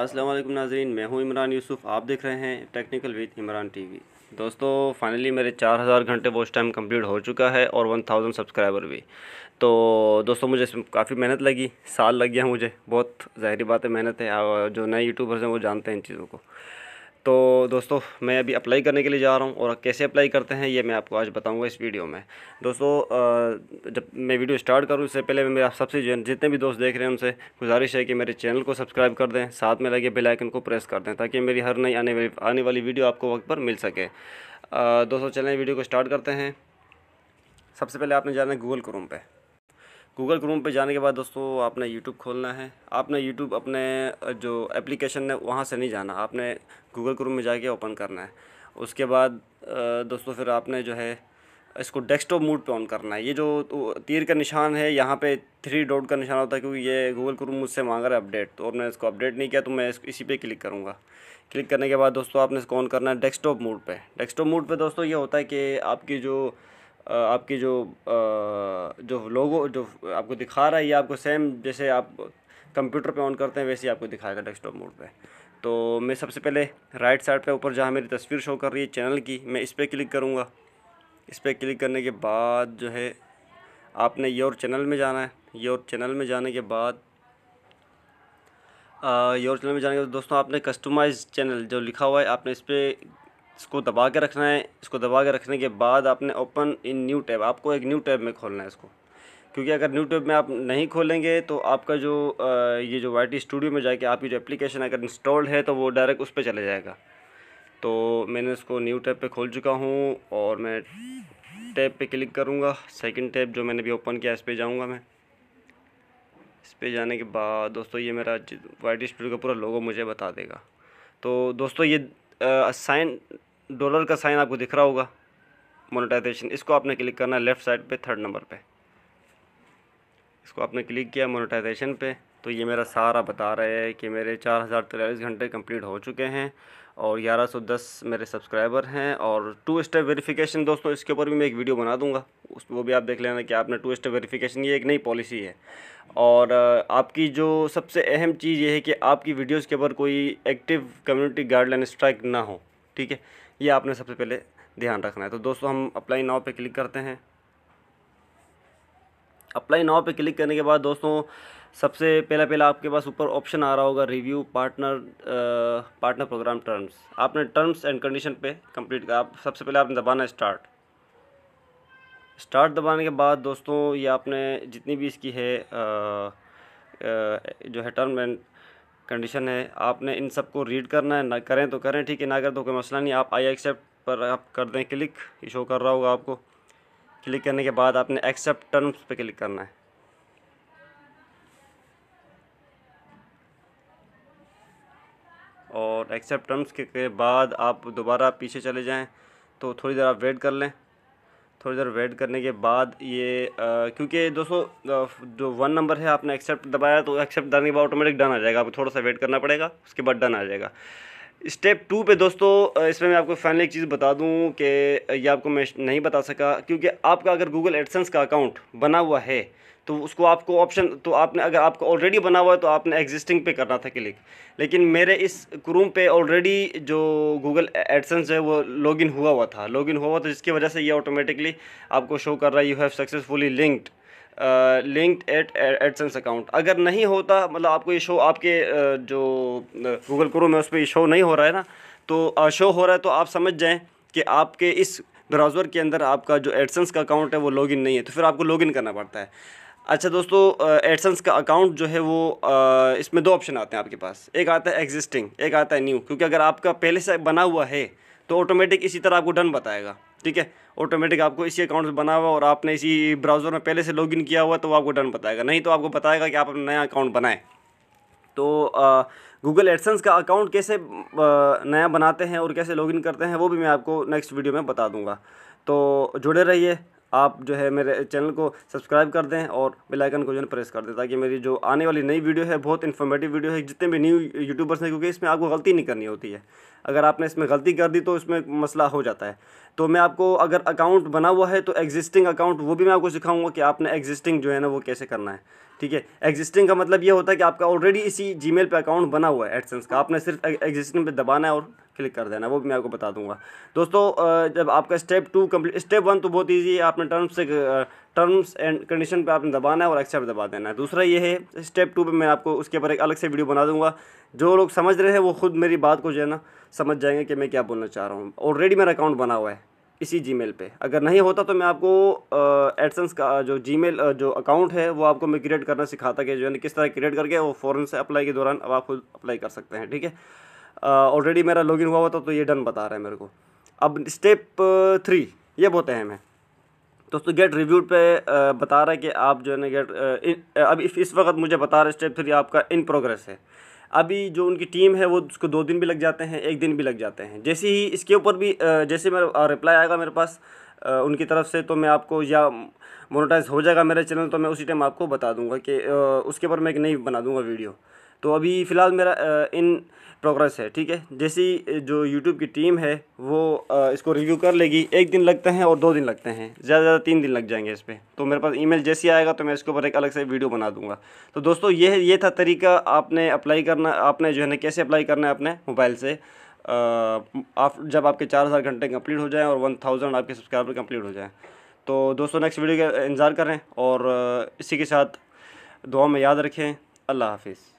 अस्सलाम वालेकुम नाजरीन मैं हूं इमरान यूसुफ आप देख रहे हैं टेक्निकल विद इमरान टीवी दोस्तों फाइनली मेरे 4000 घंटे वॉच टाइम कंप्लीट हो चुका है और 1000 सब्सक्राइबर भी तो दोस्तों मुझे इसमें काफ़ी मेहनत लगी साल लग गया मुझे बहुत ज़ाहरी बात है मेहनत है जो नए यूट्यूबर्स हैं वो जानते हैं इन चीज़ों को तो दोस्तों मैं अभी अप्लाई करने के लिए जा रहा हूँ और कैसे अप्लाई करते हैं ये मैं आपको आज बताऊँगा इस वीडियो में दोस्तों जब मैं वीडियो स्टार्ट करूँ इससे पहले मेरे आप सबसे जितने भी दोस्त देख रहे हैं उनसे गुजारिश है कि मेरे चैनल को सब्सक्राइब कर दें साथ में लगे बेलाइकन को प्रेस कर दें ताकि मेरी हर नई आने वाली आने वाली वीडियो आपको वक्त पर मिल सके दोस्तों चलें वीडियो को स्टार्ट करते हैं सबसे पहले आपने जाना है गूगल क्रोम पर गूगल क्रोम पे जाने के बाद दोस्तों आपने यूट्यूब खोलना है आपने यूट्यूब अपने जो एप्लीकेशन है वहाँ से नहीं जाना आपने गूगल क्रोम में जाके ओपन करना है उसके बाद दोस्तों फिर आपने जो है इसको डेस्कटॉप मोड पे ऑन करना है ये जो तो, तीर का निशान है यहाँ पे थ्री डॉट का निशान होता है क्योंकि ये गूगल क्रोम मुझसे मांग रहा है अपडेट तो और मैंने इसको अपडेट नहीं किया तो मैं इसी पे क्लिक करूँगा क्लिक करने के बाद दोस्तों आपने इसको ऑन करना है डेस्कटॉप मोड पे डेस्कटॉप मोड पे दोस्तों ये होता है कि आपकी जो आपकी जो जो लोगो जो आपको दिखा रहा है ये आपको सेम जैसे आप कंप्यूटर पे ऑन करते हैं वैसे ही आपको दिखाएगा डेस्कटॉप मोड पे तो मैं सबसे पहले राइट साइड पे ऊपर जहाँ मेरी तस्वीर शो कर रही है चैनल की मैं इस पर क्लिक करूँगा इस पर क्लिक करने के बाद जो है आपने योर चैनल में जाना है योर चैनल में जाने के बाद योर चैनल में जाने के बाद दोस्तों आपने कस्टमाइज चैनल जो लिखा हुआ है आपने इस पर इसको दबा के रखना है इसको दबा के रखने के बाद आपने ओपन इन न्यू टैब आपको एक न्यू टैब में खोलना है इसको क्योंकि अगर न्यू टैब में आप नहीं खोलेंगे तो आपका जो ये जो वाई स्टूडियो में जाके आपकी जो एप्लीकेशन अगर इंस्टॉल्ड है तो वो डायरेक्ट उस पर चले जाएगा तो मैंने इसको न्यू टैब पे खोल चुका हूँ और मैं टैब पे क्लिक करूँगा सेकंड टैब जो मैंने भी ओपन किया इस पर जाऊँगा मैं इस पर जाने के बाद दोस्तों ये मेरा वाई स्टूडियो का पूरा लोगो मुझे बता देगा तो दोस्तों ये साइन डॉलर का साइन आपको दिख रहा होगा मोनेटाइजेशन इसको आपने क्लिक करना है लेफ़्ट साइड पे थर्ड नंबर पे इसको आपने क्लिक किया मोनेटाइजेशन पे तो ये मेरा सारा बता रहा है कि मेरे चार हज़ार तिरालीस घंटे कंप्लीट हो चुके हैं और ग्यारह सौ दस मेरे सब्सक्राइबर हैं और टू स्टेप वेरिफिकेशन दोस्तों इसके ऊपर भी मैं एक वीडियो बना दूंगा उस वो भी आप देख लेना कि आपने टू स्टेप वेरिफिकेशन ये एक नई पॉलिसी है और आपकी जो सबसे अहम चीज़ ये है कि आपकी वीडियोज़ के ऊपर कोई एक्टिव कम्युनिटी गाइडलाइन स्ट्राइक ना हो ठीक है ये आपने सबसे पहले ध्यान रखना है तो दोस्तों हम अप्लाई नाव पे क्लिक करते हैं अप्लाई नाव पे क्लिक करने के बाद दोस्तों सबसे पहला पहला आपके पास ऊपर ऑप्शन आ रहा होगा review partner partner program terms आपने टर्म्स एंड कंडीशन पे कंप्लीट कर आप सबसे पहले आपने दबाना स्टार्ट स्टार्ट दबाने के बाद दोस्तों ये आपने जितनी भी इसकी है आ, आ, जो है टर्म एंड कंडीशन है आपने इन सबको रीड करना है ना करें तो करें ठीक है ना करें तो कोई मसला नहीं आप आई एक्सेप्ट पर आप कर दें क्लिक शो कर रहा होगा आपको क्लिक करने के बाद आपने एक्सेप्ट टर्म्स पे क्लिक करना है और एक्सेप्ट टर्म्स के, के बाद आप दोबारा पीछे चले जाएं तो थोड़ी देर आप वेट कर लें थोड़ी देर वेट करने के बाद ये क्योंकि दोस्तों जो वन नंबर है आपने एक्सेप्ट दबाया तो एक्सेप्ट डालने के बाद ऑटोमेटिक डन आ जाएगा आपको थोड़ा सा वेट करना पड़ेगा उसके बाद डन आ जाएगा स्टेप टू पे दोस्तों इसमें मैं आपको फाइनली एक चीज़ बता दूं कि ये आपको मैं नहीं बता सका क्योंकि आपका अगर गूगल एडसेंस का अकाउंट बना हुआ है तो उसको आपको ऑप्शन तो आपने अगर आपको ऑलरेडी बना हुआ है तो आपने एग्जिस्टिंग पे करना था क्लिक लेकिन मेरे इस क्रूम पे ऑलरेडी जो गूगल एडसेंस है वो लॉगिन हुआ हुआ था लॉगिन हुआ हुआ तो जिसकी वजह से ये ऑटोमेटिकली आपको शो कर रहा है you have successfully linked linked at AdSense account अगर नहीं होता मतलब आपको ये शो आपके uh, जो गूगल क्रोम है उस पर ये शो नहीं हो रहा है ना तो uh, शो हो रहा है तो आप समझ जाएँ कि आपके इस ब्राउज़र के अंदर आपका जो एडसेंस का अकाउंट है वो लॉगिन नहीं है तो फिर आपको लॉगिन करना पड़ता है अच्छा दोस्तों एडसेंस का अकाउंट जो है वो इसमें दो ऑप्शन आते हैं आपके पास एक आता है एग्जिस्टिंग एक आता है न्यू क्योंकि अगर आपका पहले से बना हुआ है तो ऑटोमेटिक इसी तरह आपको डन बताएगा ठीक है ऑटोमेटिक आपको इसी अकाउंट से बना हुआ और आपने इसी ब्राउज़र में पहले से लॉगिन किया हुआ तो वो आपको डन बताएगा नहीं तो आपको बताएगा कि आप अपना नया अकाउंट बनाएं तो गूगल एडसन्स का अकाउंट कैसे आ, नया बनाते हैं और कैसे लॉगिन करते हैं वो भी मैं आपको नेक्स्ट वीडियो में बता दूंगा तो जुड़े रहिए आप जो है मेरे चैनल को सब्सक्राइब कर दें और बेलाइकन को जो है प्रेस कर दें ताकि मेरी जो आने वाली नई वीडियो है बहुत इन्फॉर्मेटिव वीडियो है जितने भी न्यू यूट्यूबर्स हैं क्योंकि इसमें आपको गलती नहीं करनी होती है अगर आपने इसमें गलती कर दी तो इसमें मसला हो जाता है तो मैं आपको अगर अकाउंट बना हुआ है तो एग्जिस्टिंग अकाउंट वो भी मैं आपको सिखाऊंगा कि आपने एग्जिस्टिंग जो है ना वो कैसे करना है ठीक है एग्जिस्टिंग का मतलब ये होता है कि आपका ऑलरेडी इसी जीमेल पे अकाउंट बना हुआ है एडसेंस का आपने सिर्फ एग्जिस्टिंग पे दबाना है और क्लिक कर देना वो भी मैं आपको बता दूंगा दोस्तों जब आपका step two complete step one तो बहुत ईजी है आपने टर्म्स से टर्म्स एंड कंडीशन पे आपने दबाना है और एक्सेप्ट दबा देना है दूसरा ये है स्टेप टू पे मैं आपको उसके ऊपर एक अलग से वीडियो बना दूंगा जो लोग समझ रहे हैं वो खुद मेरी बात को जो है ना समझ जाएंगे कि मैं क्या बोलना चाह रहा हूँ ऑलरेडी मेरा अकाउंट बना हुआ है इसी जी मेल अगर नहीं होता तो मैं आपको एडसन्स का जो जी जो अकाउंट है वो आपको मैं क्रिएट करना सिखाता कि जो है किस तरह क्रिएट करके वो फ़ौरन से अप्लाई के दौरान अब आप खुद अप्लाई कर सकते हैं ठीक है ऑलरेडी मेरा लॉगिन हुआ हुआ था तो ये डन बता रहा है मेरे को अब स्टेप थ्री ये बहुत अहम है दोस्तों गेट रिव्यूड पे बता रहा है कि आप जो है ना गेट अब इस वक्त मुझे बता रहे स्टेप थ्री आपका इन प्रोग्रेस है अभी जो उनकी टीम है वो उसको दो दिन भी लग जाते हैं एक दिन भी लग जाते हैं जैसे ही इसके ऊपर भी जैसे मेरा रिप्लाई आएगा मेरे पास उनकी तरफ से तो मैं आपको या मोनोटाइज हो जाएगा मेरा चैनल तो मैं उसी टाइम आपको बता दूंगा कि उसके ऊपर मैं एक नई बना दूंगा वीडियो तो अभी फ़िलहाल मेरा इन प्रोग्रेस है ठीक है जैसी जो यूट्यूब की टीम है वो इसको रिव्यू कर लेगी एक दिन लगते हैं और दो दिन लगते हैं ज़्यादा से ज़्यादा तीन दिन लग जाएंगे इस पर तो मेरे पास ईमेल जैसी आएगा तो मैं इसके ऊपर एक अलग से वीडियो बना दूंगा तो दोस्तों ये ये था तरीका आपने अप्लाई करना आपने जो है ना कैसे अप्लाई करना है अपने मोबाइल से आप जब आपके चार हज़ार घंटे कंप्लीट हो जाएँ और वन थाउजेंड आपके सब्सक्राइबर कम्प्लीट हो जाएँ तो दोस्तों नेक्स्ट वीडियो का इंतज़ार करें और इसी के साथ दुआ में याद रखें अल्लाह हाफिज़